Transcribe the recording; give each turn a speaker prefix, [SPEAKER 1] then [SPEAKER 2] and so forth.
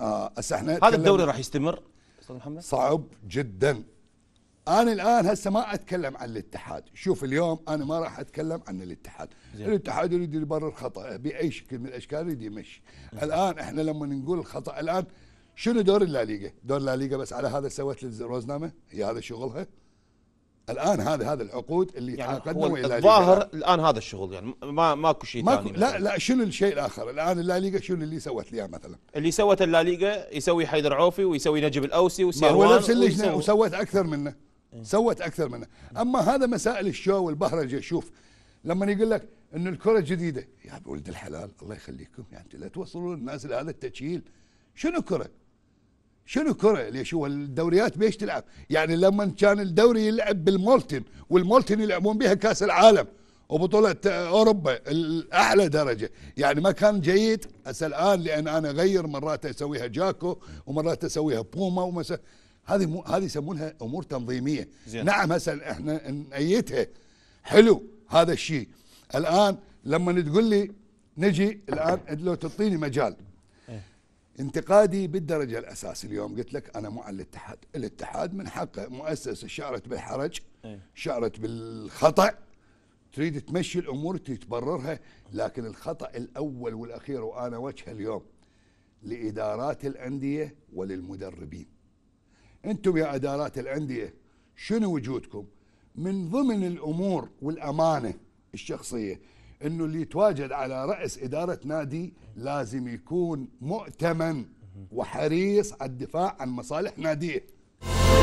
[SPEAKER 1] آه احنا هذا الدوري راح يستمر استاذ محمد صعب جدا انا الان هسه ما اتكلم عن الاتحاد شوف اليوم انا ما راح اتكلم عن الاتحاد زي. الاتحاد يريد يبرر خطا باي شكل من الاشكال يريد يمشي الان احنا لما نقول الخطا الان شنو دور ليغا دور ليغا بس على هذا سوت لي روزنامه هي هذا شغلها الان هذا هذا العقود اللي يعني تعاقدنا الى الظاهر الان هذا الشغل يعني ما ماكو شيء ثاني لا لا شنو الشيء الاخر الان ليغا شنو اللي سوت لي مثلا اللي سوت ليغا يسوي حيدر عوفي ويسوي نجيب الاوسي وسيروان هو نفس اللجنه وسوت اكثر منه سوت اكثر منه اما هذا مسائل الشو والبهرجه شوف لما يقول لك ان الكره جديده يا ولد الحلال الله يخليكم يعني لا توصلون الناس لهذا التجهيل شنو كره شنو كره ليش هو الدوريات بيش تلعب يعني لما كان الدوري يلعب بالمولتن والمولتن يلعبون بها كاس العالم وبطولة أوروبا الأعلى درجة يعني ما كان جيد هسه الآن لأن أنا أغير مرات أسويها جاكو ومرات أسويها بوما ومسا هذه مو هذه يسمونها أمور تنظيمية زين. نعم هسه إحنا نأيتها حلو هذا الشيء الآن لما تقول لي نجي الآن لو تعطيني مجال انتقادي بالدرجة الأساس اليوم قلت لك أنا مو على الاتحاد الاتحاد من حقه مؤسسة شعرت بالحرج إيه. شعرت بالخطأ تريد تمشي الأمور تريد تبررها لكن الخطأ الأول والأخير وأنا وجهه اليوم لإدارات الأندية وللمدربين أنتم يا إدارات الأندية شنو وجودكم من ضمن الأمور والأمانة الشخصية انه اللي يتواجد على راس اداره نادي لازم يكون مؤتمن وحريص على الدفاع عن مصالح ناديه